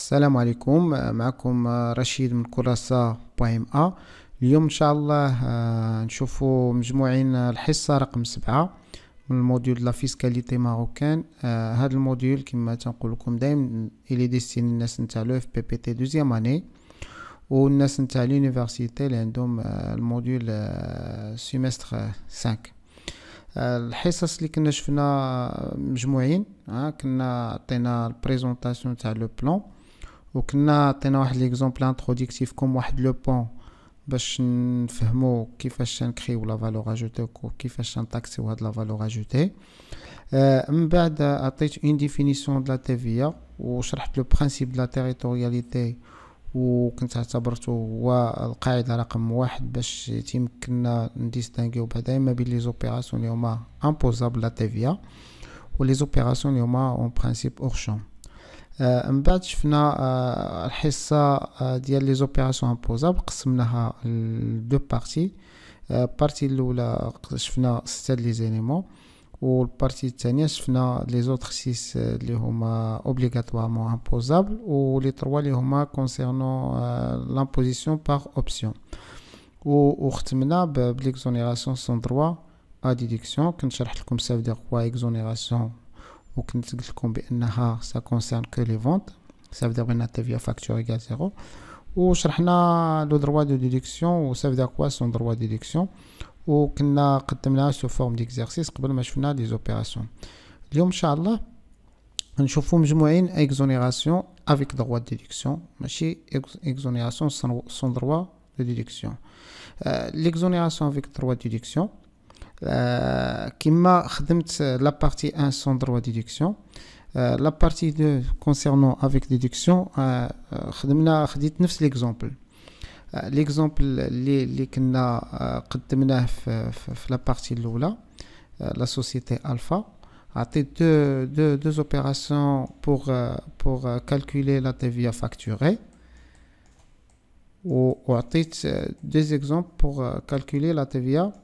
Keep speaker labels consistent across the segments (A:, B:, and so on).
A: السلام عليكم آه، معكم آه، رشيد من كراسة بايم ا اليوم ان شاء الله آه، نشوفوا مجموعين الحصة رقم سبعة من الموديول لا فيسكاليتي ماروكان هاد الموديول كما تنقول لكم دائما الي ديستيني الناس نتاع لو اف بي بي تي دوزيام اني والناس نتاع لونيفرسيتي اللي عندهم الموديول سيمستر 5 الحصص اللي كنا شفنا مجموعين كنا عطينا البريزونطاسيون تاع لو بلان وكنا عطينا واحد ليكزومبل انتروديكتيف كوم واحد لو بون باش نفهمو كيفاش نكريو لا فالور اجوتي وكيفاش نطاكسيو هاد لا فالور اجوتي آه، من بعد عطيت اون ديفينيسيون دو لا تيفيا وشرحت لو برينسيپ دو لا تيريتورياليتي وكنت اعتبرته هو القاعدة رقم واحد باش يمكننا نديستانكيو بعدا ما بين لي زوبيراسيون اللي هما امبوزابل لا تيفيا ولي زوبيراسيون اللي هما اون برينسيپ اور شون Ensuite, nous avons regardé les opérations imposables, nous les avons en deux parties. La première partie, nous avons regardé les éléments, et la partie, nous avons regardé les autres six opérations obligatoirement imposables et les droits concernant l'imposition par option. Nous avons donc regardé l'exonération sans droit à déduction, je vous expliquerai ce que signifie l'exonération ou qu'on se que ça ne concerne que les ventes, ça veut dire que la facture est égale à zéro, ou on a le droit de déduction, ou ça veut dire quoi son droit de déduction, ou on l'a présenté en forme d'exercice, avant de commencer des opérations. Aujourd'hui, on va voir ensemble exonération avec le droit de déduction, l'exonération sans droit de déduction. Euh, l'exonération avec le droit de déduction, qui euh, m'a la partie 1 sans droit de déduction euh, la partie 2 concernant avec déduction euh, a dit neuf l'exemple l'exemple les les la partie l'oula la société alpha a y deux, deux opérations pour calculer la TVA facturée ou, y a deux exemples pour calculer la TVA facturée.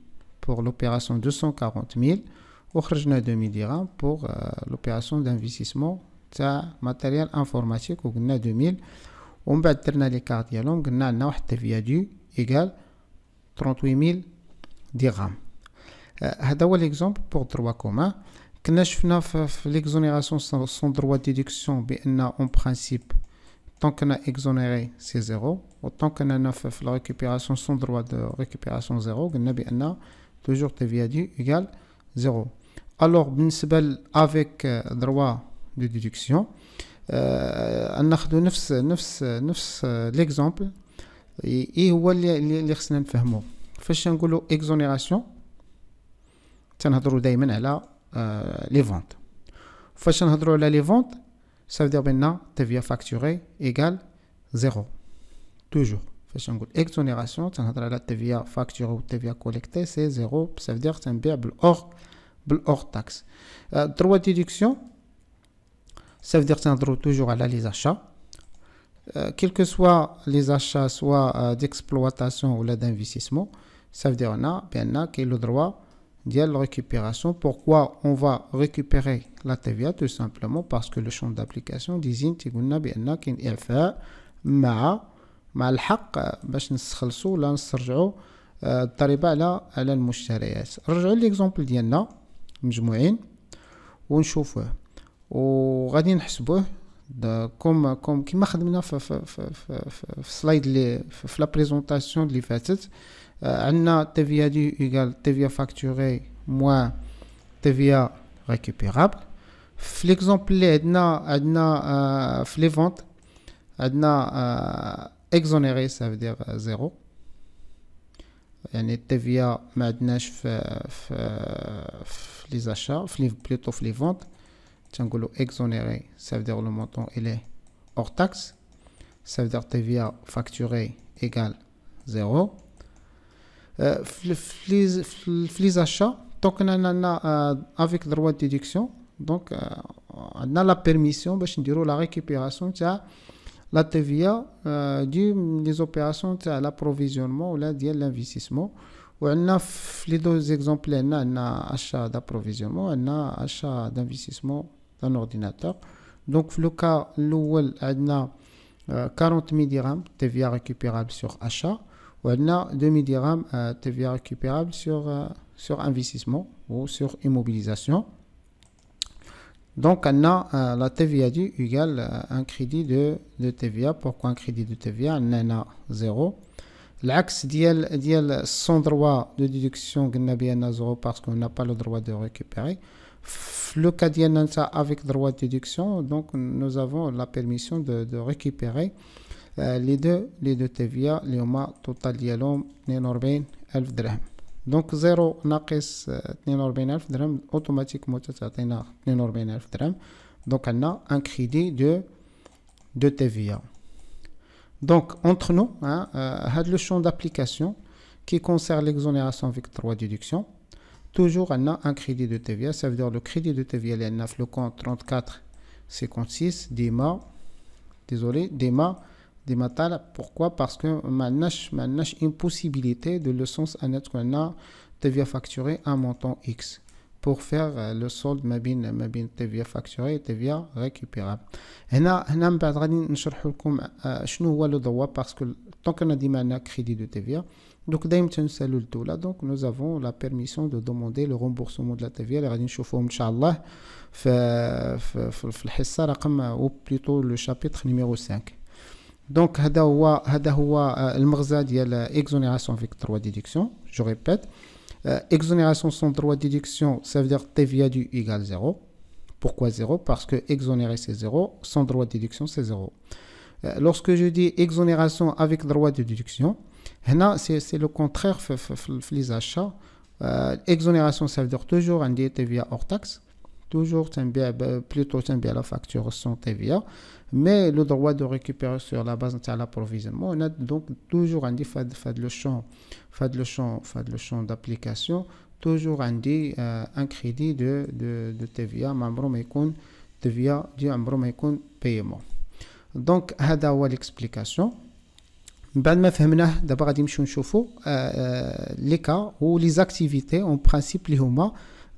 A: pour L'opération 240 000 ou je 2000 dirhams pour euh, l'opération d'investissement de matériel informatique ou de 2000 ou bâtir la les d'y a longue n'a n'a pas égal 38 000 dirhams à euh, l'exemple pour droit commun que n'a je l'exonération sans droit de déduction bien n'a en principe tant qu'on a exonéré c'est 0 autant qu'on a fait la récupération sans droit de récupération 0 n'a bien n'a toujours TVA due égale 0. Alors, avec euh, droit de déduction, euh, on a euh, l'exemple et هو اللي خصنا نفهموه فاش نقولوا اكزونيراسيون تنهضروا دائما على les ventes. فاش نهضروا على les ventes, ça veut dire maintenant TVA facturé égale 0 toujours Exonération, la TVA facturée ou TVA collectée, c'est zéro, ça veut dire c'est un bien hors hors taxe. Euh, droit de déduction, ça veut dire que c'est un droit toujours à l'aide des achats. Euh, quels que soient les achats, soit euh, d'exploitation ou d'investissement, ça veut dire on a le droit de récupération. Pourquoi on va récupérer la TVA Tout simplement parce que le champ d'application dit qu'il y a qui est مع الحق باش نستخلصو ولا نسترجعو آه، الضريبه على على المشتريات نرجعو ليكزومبل ديالنا مجموعين ونشوفوه وغادي نحسبوه كوم كوم كيما خدمنا في في في في, في السلايد اللي في, لا بريزونطاسيون اللي فاتت آه، عندنا تيفيا دي ايغال تيفيا فاكتوري موان تيفيا ريكوبيرابل في ليكزومبل اللي عندنا عندنا آه، في لي فونت عندنا exonéré ça veut dire euh, zéro et التيفيا via عندناش في les fait les achats, plutôt les ventes. في un exonéré ça veut dire le montant il est hors taxe ça veut dire TVA facturée égale euh, 0 les achats a euh, avec droit de déduction donc on a la permission باش bah, نديرو la récupération تاع la TVA du, euh, des opérations à l'approvisionnement ou de l'investissement les deux exemples on a achat d'approvisionnement on a achat d'investissement d'un ordinateur donc le cas l'ouel on euh, a 40 000 dirhams TVA récupérable sur achat ou euh, a 2 000 dirhams TVA récupérable sur, sur investissement ou sur immobilisation donc, on a euh, la TVA du égale euh, un crédit de, de TVA. Pourquoi un crédit de TVA On a 0. L'axe diel diel son droit de déduction on a 0 parce qu'on n'a pas le droit de récupérer. Le cas DL avec droit de déduction, donc nous avons la permission de, de récupérer euh, les deux les deux TVA, les total ديالهم 42000 dirhams. Donc 0 42000 euh, dirhams automatique mota taati na 42000 dirhams donc a un crédit de de TVA donc entre nous hein, euh, le champ d'application qui concerne l'exonération avec 3 déduction toujours a un crédit de TVA ça veut dire le crédit de TVA li le compte 34 56 dima désolé dima pourquoi Parce que manach une possibilité de le sens à net qu'on a facturé un montant X pour faire le solde mabin facturé et récupérable. هنا Donc, nous avons la permission de demander le remboursement de la TVA. Nous ou le chapitre numéro 5. Donc هذا هو هذا هو المغزى ديال droit فيك 3 ديدكسيون جو sans droit سون 3 déduction سا dire تي du égal 0 Pourquoi 0 Parce que exonérer c'est 0, sans droit de déduction c'est 0. Euh, lorsque je dis exonération avec droit de déduction, c'est le contraire les achats. Euh, exonération ça veut dire toujours un via hors taxe toujours euh, plutôt bien la sans TVA, mais le droit de récupérer sur la base de l'approvisionnement, on a donc toujours un le champ, le champ, le champ d'application, toujours un dit euh, un crédit de de, de TVA, paiement. Donc هذا l'explication. بعد ما فهمناه دابا غادي نمشيو نشوفوا لي كا ولي زاكتيفيتي اون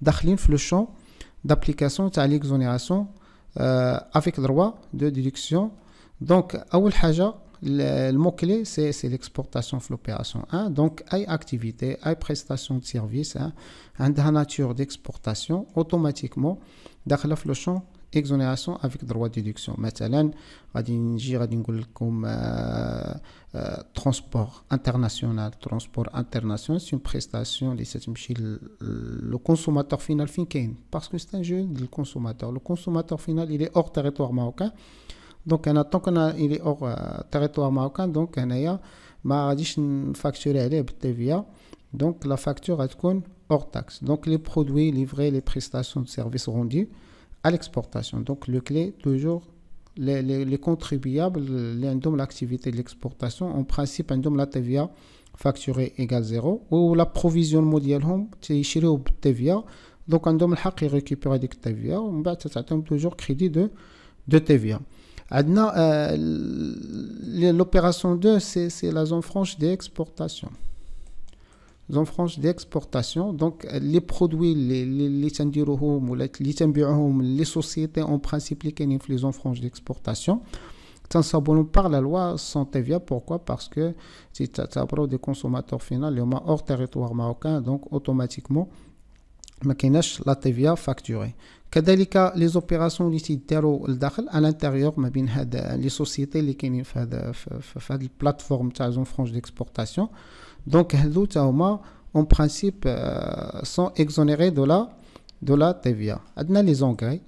A: اللي d'application à l'exonération euh, avec avec droit de déduction. Donc, le, mot-clé, c'est l'exportation de l'opération hein. Donc, les activité, les prestation de services hein, dans nature d'exportation, automatiquement, dans le champ exonération avec droit de déduction. comme euh, euh, transport international. Transport international, c'est une prestation le consommateur final finkein. Parce que c'est un jeu du consommateur. Le consommateur final, il est hors territoire marocain. Donc, en tant qu'il est hors euh, territoire marocain, donc, il y a à Donc, la facture est hors taxe. Donc, les produits livrés, les prestations de services rendus à l'exportation. Donc le clé, toujours les, les, les contribuables, l'activité de l'exportation, en principe, indomes, la TVA facturée égale 0 ou la provision la hum, TVA. Donc donc دونك عندهم الحق يريكوبيري TVA on ومن بعد تعطيهم toujours crédit de de tva عندنا euh, l'opération 2 c'est la zone franche d'exportation en france d'exportation donc les produits les lieux syndicaux moulette les environs les sociétés en principe et n'est en france d'exportation transabon par la loi santé via pourquoi parce que c'est tu apprends des consommateurs finalement hors territoire marocain donc automatiquement mais qui n'est pas ta les opérations les titres ou le à l'intérieur mais bien euh, les sociétés l'équipe n'est des plateformes en d'exportation donc, Hezou Taouma, en principe, euh, sont exonérés de la, de la TVA. Adna les engrais,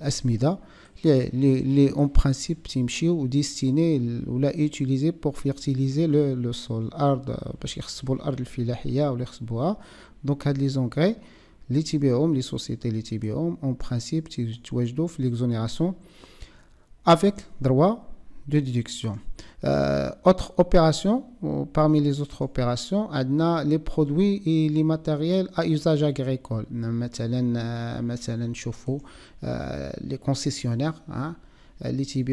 A: l'asmida, les, les, les, en principe, timchi ou destinés ou la utilisés pour fertiliser le, le sol. Ard, euh, parce qu'ils l'ard filahiya ou l'khsbouha. Donc, les engrais, les tibéums, les sociétés, les tibéums, en principe, tu, tu l'exonération avec droit de déduction. Euh, autre opération, parmi les autres opérations, on les produits et les matériels à usage agricole. On met le chauffeur, les concessionnaires, hein, euh, les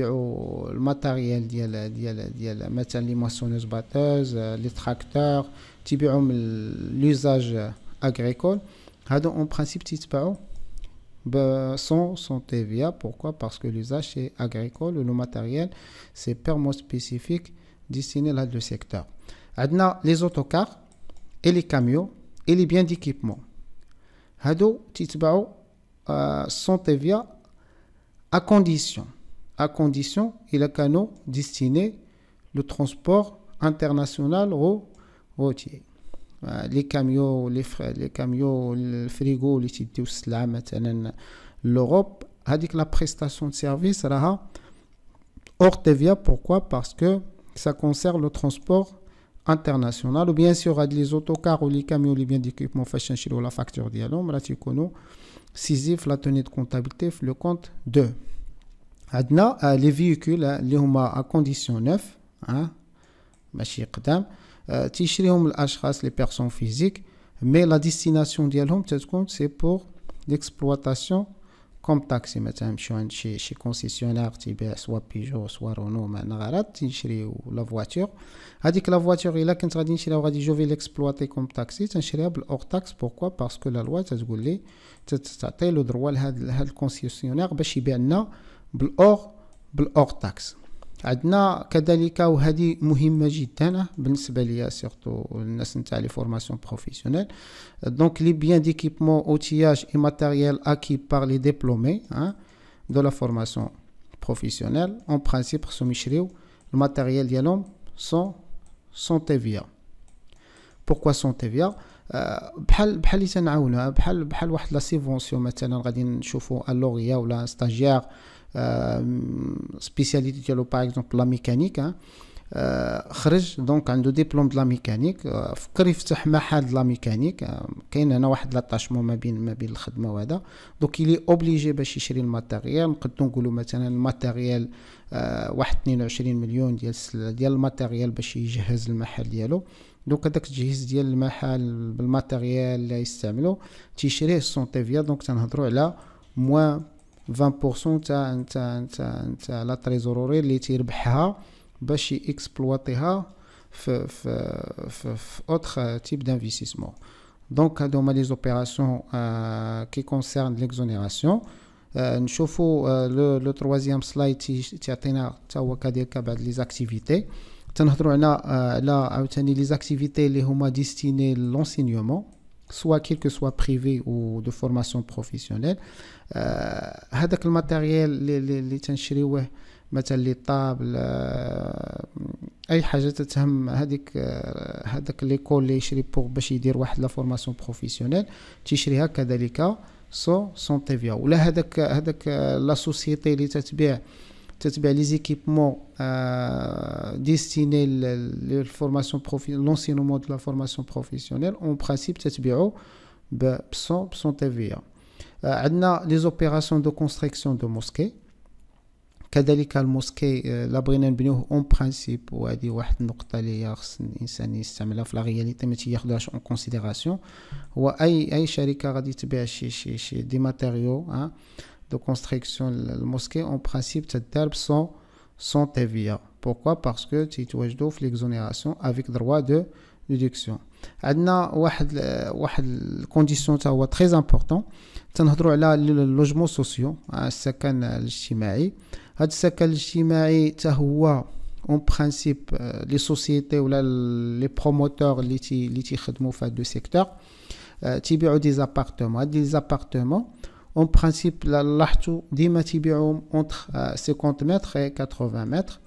A: matériels, les moissonneuses batteuses, euh, les tracteurs, l'usage agricole. usage agricole. donc en principe de sont sont Pourquoi Parce que l'usage est agricole, le matériel, c'est permis spécifique destiné à le secteur. Adna, les autocars et les camions et les biens d'équipement. Hado, titbao, euh, sont TVA à condition. À condition, il a canot destiné le transport international routier. Euh, les camions, les frais, les camions, le frigo, les sites de l'Europe, la prestation de service, sera hors TVA. Pourquoi Parce que ça concerne le transport international. Ou bien sûr, les autocars, ou les camions, les biens d'équipement, la facture d'Yalom, la la tenue de comptabilité, le compte 2. Euh, les véhicules, hein, les à condition neuf, hein, machin, T'achèterai aux achetants les personnes physiques, mais la destination d'ielom, c'est C'est pour l'exploitation comme taxi, mettez-moi un cheikh, chez concessionnaire, tu veux ben, soit pigeons, soit Renault, mais nagarat, t'achèterai la voiture. A dit que la voiture est là qu'entre a acheté, j'ai voulu l'exploiter comme taxi, t'achèterai hors taxe. Pourquoi? Parce que la loi t'a dit le droit, elle concessionnaire, tu veux chez bien, non, bleu hors, bleu il y a des choses qui sont très importantes, surtout dans les formations professionnelles. Donc, les biens d'équipement, outillage et matériel acquis par les diplômés hein, de la formation professionnelle, en principe, ce sont les matériels qui sont en Pourquoi sont-ils بحال بحال اللي تنعاونوها بحال بحال واحد لا سيفونسيون مثلا غادي نشوفوا اللوغيا ولا ستاجير سبيسياليتي ديالو باغ اكزومبل لا ميكانيك آه، خرج دونك عنده ديبلوم دلا ميكانيك آه، فكر يفتح محل دلا ميكانيك آه، كاين هنا واحد لاتاشمون ما بين ما بين الخدمه وهذا دونك الي اوبليجي باش يشري الماتيريال نقدو نقولوا مثلا الماتيريال واحد 22 مليون ديال ديال الماتيريال باش يجهز المحل ديالو Donc, quand tu as le matériel, tu as fait le tissu, donc tu droit là moins de 20% de la trésorerie pour exploiter les d'autres types d'investissements. Donc, tu as fait les opérations qui concernent l'exonération. Nous avons le troisième slide qui est en train de les activités. تنهضروا على آه، على عاوتاني لي زاكتيفيتي اللي هما ديستيني لونسينيومون سوا كيل كو سوا بريفي او دو فورماسيون بروفيسيونيل هذاك الماتيريال اللي, اللي تنشريوه مثلا لي طابل آه، اي حاجه تتهم هذيك آه، هذاك ليكول اللي يشري بوغ باش يدير واحد لا فورماسيون بروفيسيونيل تيشريها كذلك سو سون تيفيا ولا هذاك هذاك لا سوسيتي اللي تتبيع Les équipements euh, destinés à l'enseignement de la formation professionnelle, en principe, cest bah, à euh, les opérations de construction de mosquées. Quand euh, on en principe, on dit que nous réalité, mais considération. des hein de construction mosquée en principe cette terre sans ta vie. pourquoi parce que tu dois offrir l'exonération avec droit de réduction. Alors une condition qui très importante. c'est un le logement social. C'est le shemaï. C'est ce qu'est le shemaï c'est en principe euh, les sociétés ou les promoteurs les titres de mouvement de secteur. Ils euh, builds des appartements des appartements en principe, la lahtou d'imatibium entre 50 euh, mètres et 80 mètres.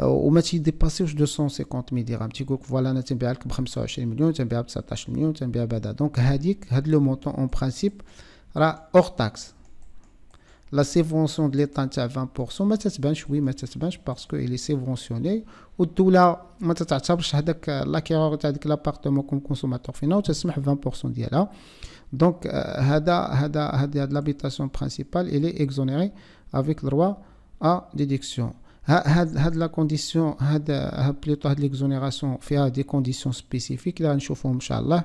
A: Ou mati dépassé 250 000 dirhams. Tu voilà, nous avons 25 millions, millions, bada Donc, hadik, had le montant en principe, hors taxe la subvention de l'État à 20%, mais c'est bench, oui, mais bench, parce qu'il est subventionné. et tout là, mais la carrière de l'appartement comme consommateur final, c'est 20% de aller. Donc, euh, l'habitation principale, est exonérée avec le droit à déduction. La condition, plutôt l'exonération, fait des conditions spécifiques. Là, Inch'Allah.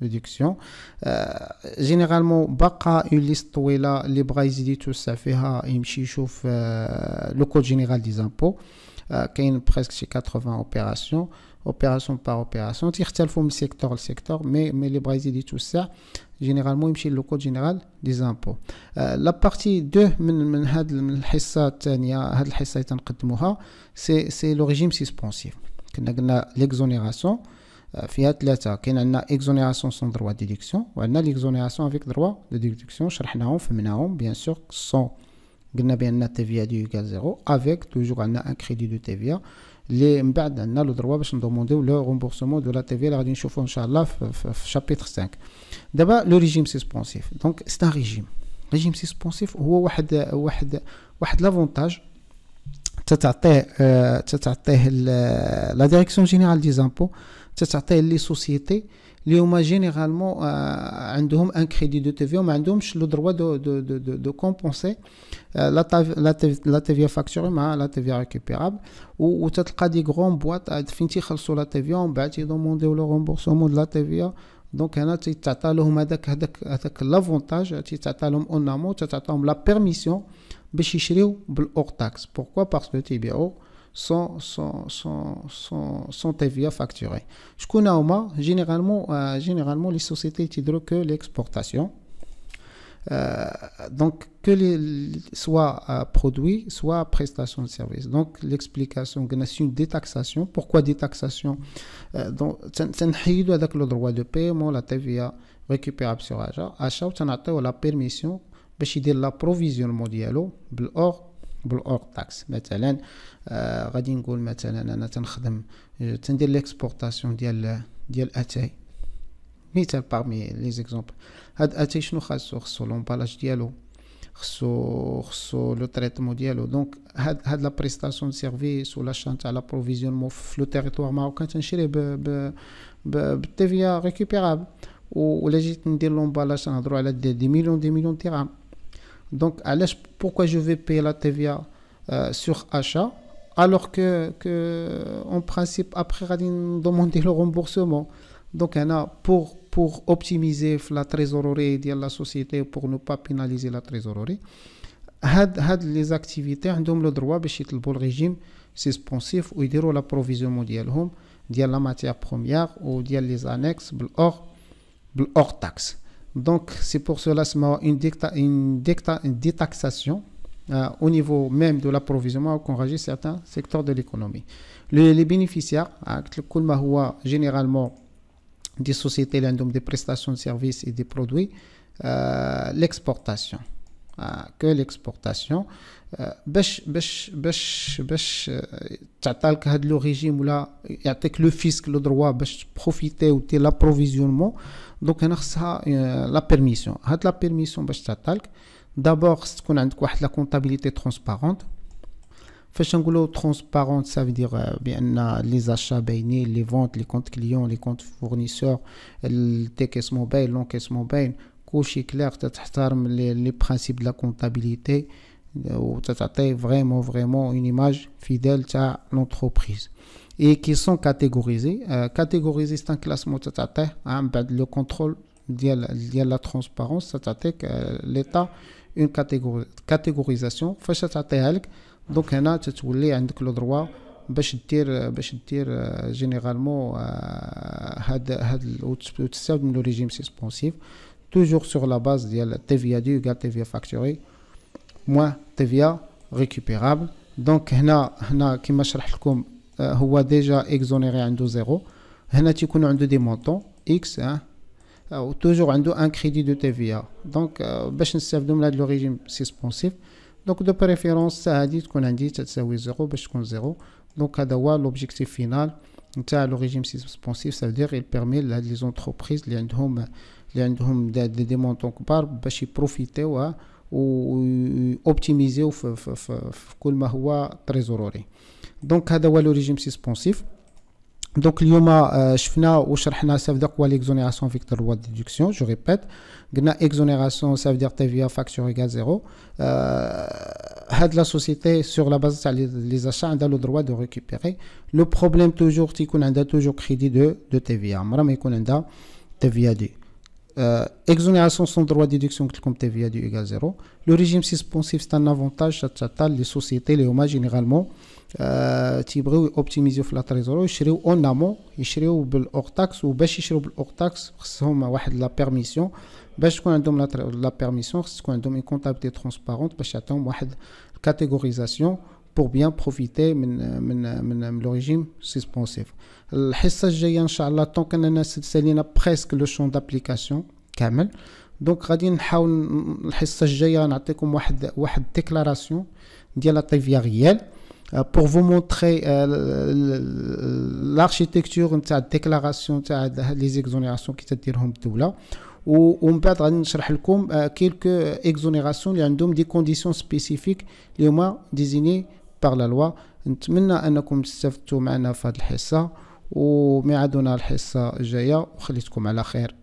A: Déduction euh, généralement, baka une liste où il a les bras dit tout ça fait un chouf euh, le code général des impôts euh, qui a presque 80 opérations opération par opération tir tel fond secteur le secteur mais les bras et dit tout ça généralement il me le code général des impôts la partie 2 c'est le régime suspensif que n'a l'exonération fiat ce cas, nous avons l'exonération sans droit de déduction ou nous l'exonération avec droit de déduction, nous bien sûr, sans... Nous avons dit TVA de 0, avec toujours un crédit de TVA, Les ensuite nous le droit de demander le remboursement de la TVA qui sera le chapitre 5. D'abord, le régime suspensif. Donc, c'est un régime. Le régime suspensif est un avantage qui la Direction générale des impôts c'est les sociétés. Les ont généralement euh, un crédit de TVA, mais ils le droit de compenser euh, la TVA facturée, la TVA hein, récupérable. Ou grand boîtes euh, sur la demandé le remboursement de la TVA. Hein. Donc, un la permission de Pourquoi Parce que sont sans, sans, sans, TVA facturés. Je connais au moins généralement les sociétés tidro que l'exportation. Euh, donc, que les, soit euh, produit soit prestation de service Donc, l'explication, c'est une détaxation. Pourquoi détaxation euh, Donc, c'est avec le droit de paiement, la TVA récupérable sur achat, achat, c'est la permission, pour l'approvisionnement dialo, or بالاورغ تاكس مثلا آه غادي نقول مثلا انا تنخدم آه، تندير ليكسبورتاسيون ديال ديال اتاي مثال باغمي لي زيكزومبل هاد اتاي شنو خاصو خاصو لومبالاج ديالو خصو خصو لو تريتمون ديالو دونك هاد هاد لا بريستاسيون سيرفيس ولا شان تاع لا بروفيزيونمون في لو تيريتوار ماروكان تنشريه ب ب ب بالتيفيا ريكوبيرابل ولا جيت ندير لومبالاج تنهضرو على دي, مليون دي مليون تيرام Donc, pourquoi je vais payer la TVA euh, sur achat alors que, en principe, après, on va demander le remboursement. Donc, a pour, pour optimiser la trésorerie de la société, pour ne pas pénaliser la trésorerie, had, les activités ont le droit de le régime suspensif ou de l'approvisionnement de la matière première ou de les annexes hors taxe. Donc, c'est pour cela une, dicta, une, une détaxation euh, au niveau même de l'approvisionnement à régit certains secteurs de l'économie. les bénéficiaires, généralement des sociétés, des prestations de services et des produits, euh, l'exportation. Euh, que l'exportation, euh, bêche bêche bêche le euh, ou et avec le fisc le droit profiter ou l'approvisionnement l'approvisionnement. donc un arsa la permission la permission d'abord ce qu'on a la comptabilité transparente fait changlou transparente ça veut dire bien les achats les ventes les comptes clients les comptes fournisseurs les caisses mobile longs mobile clair que les principes de la comptabilité, euh, vraiment une image fidèle à l'entreprise. Et qui sont catégorisés. Euh, catégorisés, c'est un classement, hein, ben, le contrôle, la transparence, euh, l'État, une catégorisation, donc le toujours sur la base de la TVA du égal TVA facturé moins TVA récupérable. Donc, là, qui m'a dit que c'est déjà exonéré 2 0. Là, tu connais un des montants X. Hein, euh, toujours un, un crédit de TVA. Donc, je euh, vais vous donner le régime suspensif. Donc, de préférence, ça a dit qu'on a dit que c'est 0, je vais 0. Donc, l'objectif final, le régime suspensif, ça veut dire qu'il permet les entreprises, les entreprises, qui ont des demandes en tant que part pour profiter ou optimiser tout ce qui est trésorerie. Donc, c'est le régime suspensif. Donc, aujourd'hui, je vous explique ce qu'est l'exonération avec le droit de déduction. Je répète, l'exonération, ça veut dire TVA facture égale zéro. Euh, la société, sur la base des achats, a le droit de récupérer. Le problème toujours, c'est qu'il y a toujours un crédit de TVA. Il y a toujours un crédit de TVA. Euh, exonération sans droit de déduction comme via du égal zéro. Le régime suspensif, c'est un avantage, les sociétés, les hommes généralement, qui euh, ou optimiser la trésorerie, ils en amont, ils en taxe ou ils en la permission. تكون ben, عندهم permission. permission, ils تكون une ben, pour bien profiter de régime suspensif. Le Hissage, Inch'Allah, tant que nous presque le champ d'application, camel. Donc, nous avons dit que le a une déclaration de la TVA euh, pour vous montrer euh, l'architecture de la déclaration, euh, les exonérations qui sont là. Nous avons dit que quelques exonérations, il y a des conditions spécifiques qui sont désignées. باغ لا لوا نتمنى انكم استفدتوا معنا في هذه الحصه وميعادنا الحصه الجايه وخليتكم على خير